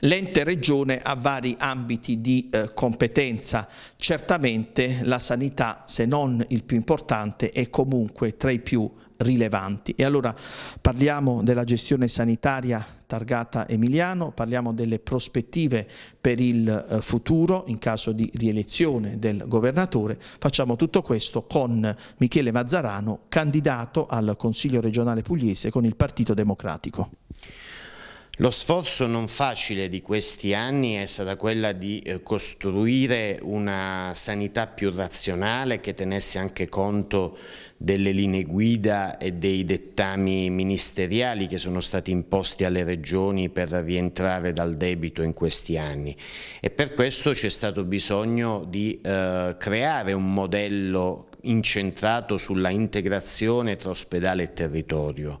L'ente regione ha vari ambiti di eh, competenza, certamente la sanità, se non il più importante, è comunque tra i più rilevanti. E allora parliamo della gestione sanitaria targata Emiliano, parliamo delle prospettive per il eh, futuro in caso di rielezione del governatore. Facciamo tutto questo con Michele Mazzarano, candidato al Consiglio regionale pugliese con il Partito Democratico. Lo sforzo non facile di questi anni è stato quello di eh, costruire una sanità più razionale che tenesse anche conto delle linee guida e dei dettami ministeriali che sono stati imposti alle regioni per rientrare dal debito in questi anni e per questo c'è stato bisogno di eh, creare un modello incentrato sulla integrazione tra ospedale e territorio.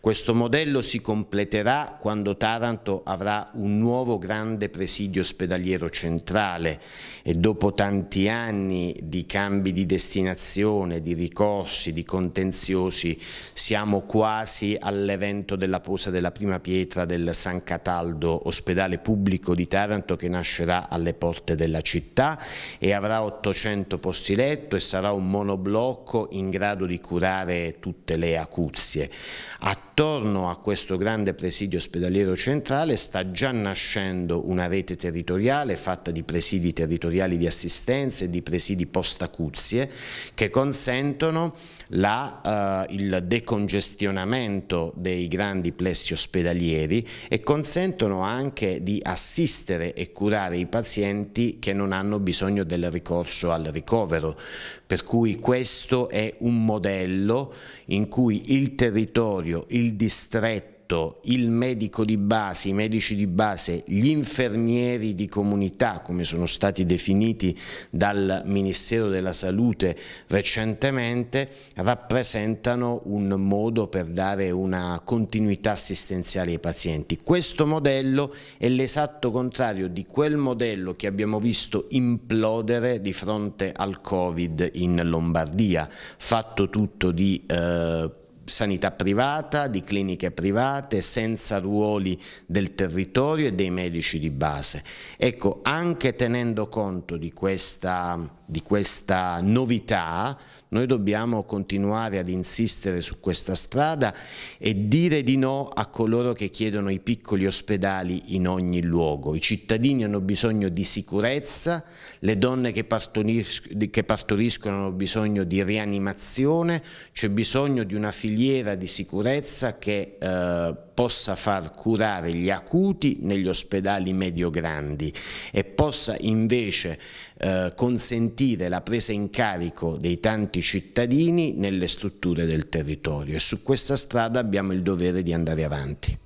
Questo modello si completerà quando Taranto avrà un nuovo grande presidio ospedaliero centrale e dopo tanti anni di cambi di destinazione, di ricorsi, di contenziosi, siamo quasi all'evento della posa della prima pietra del San Cataldo, ospedale pubblico di Taranto che nascerà alle porte della città e avrà 800 posti letto e sarà un modello monoblocco in grado di curare tutte le acuzie. A attorno a questo grande presidio ospedaliero centrale sta già nascendo una rete territoriale fatta di presidi territoriali di assistenza e di presidi postacuzie che consentono la, eh, il decongestionamento dei grandi plessi ospedalieri e consentono anche di assistere e curare i pazienti che non hanno bisogno del ricorso al ricovero. Per cui questo è un modello in cui il territorio, il il distretto il medico di base, i medici di base, gli infermieri di comunità, come sono stati definiti dal Ministero della Salute recentemente, rappresentano un modo per dare una continuità assistenziale ai pazienti. Questo modello è l'esatto contrario di quel modello che abbiamo visto implodere di fronte al Covid in Lombardia, fatto tutto di eh, sanità privata, di cliniche private, senza ruoli del territorio e dei medici di base. Ecco, anche tenendo conto di questa di questa novità, noi dobbiamo continuare ad insistere su questa strada e dire di no a coloro che chiedono i piccoli ospedali in ogni luogo. I cittadini hanno bisogno di sicurezza, le donne che, partoriscono hanno bisogno di rianimazione, c'è bisogno di una filiera di sicurezza che eh, possa far curare gli acuti negli ospedali medio-grandi e possa invece eh, consentire consentire la presa in carico dei tanti cittadini nelle strutture del territorio e su questa strada abbiamo il dovere di andare avanti.